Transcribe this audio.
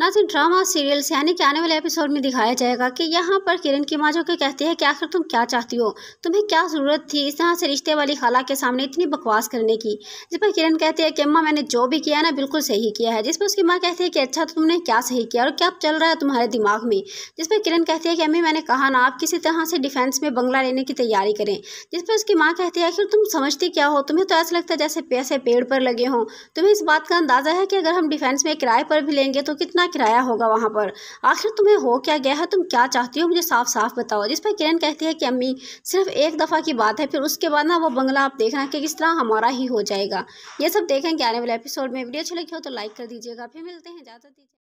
नाजिन तो drama serial यानी कि आने वाले एपिसोड में दिखाया जाएगा कि यहाँ पर किरण की माँ जो कि कहती है कि आखिर तुम क्या चाहती हो तुम्हें क्या ज़रूरत थी इस तरह से रिश्ते वाली खाला के सामने इतनी बकवास करने की जिस पर किरण कहती है कि अम्मा मैंने जो भी किया है ना बिल्कुल सही किया है जिस पर उसकी माँ कहती है कि अच्छा तो तुमने क्या सही किया और क्या चल रहा है तुम्हारे दिमाग में जिस पर किरण कहती है कि अम्मी मैंने कहा ना आप किसी तरह से डिफेंस में बंगला लेने की तैयारी करें जिस पर उसकी माँ कहती है आखिर तुम समझती क्या हो तुम्हें तो ऐसा लगता है जैसे पैसे पेड़ पर लगे हों तुम्हें इस बात का अंदाज़ा है कि अगर हम डिफेंस में किराए पर भी लेंगे तो कितना कितना किराया होगा वहाँ पर आखिर तुम्हें हो क्या गया है तुम क्या चाहती हो मुझे साफ साफ बताओ जिस पर किरण कहती है कि अम्मी सिर्फ एक दफ़ा की बात है फिर उसके बाद ना वो बंगला आप देखना कि किस तरह हमारा ही हो जाएगा ये सब देखेंगे आने वाले एपिसोड में वीडियो अच्छी लगी हो तो लाइक कर दीजिएगा फिर मिलते हैं ज़्यादा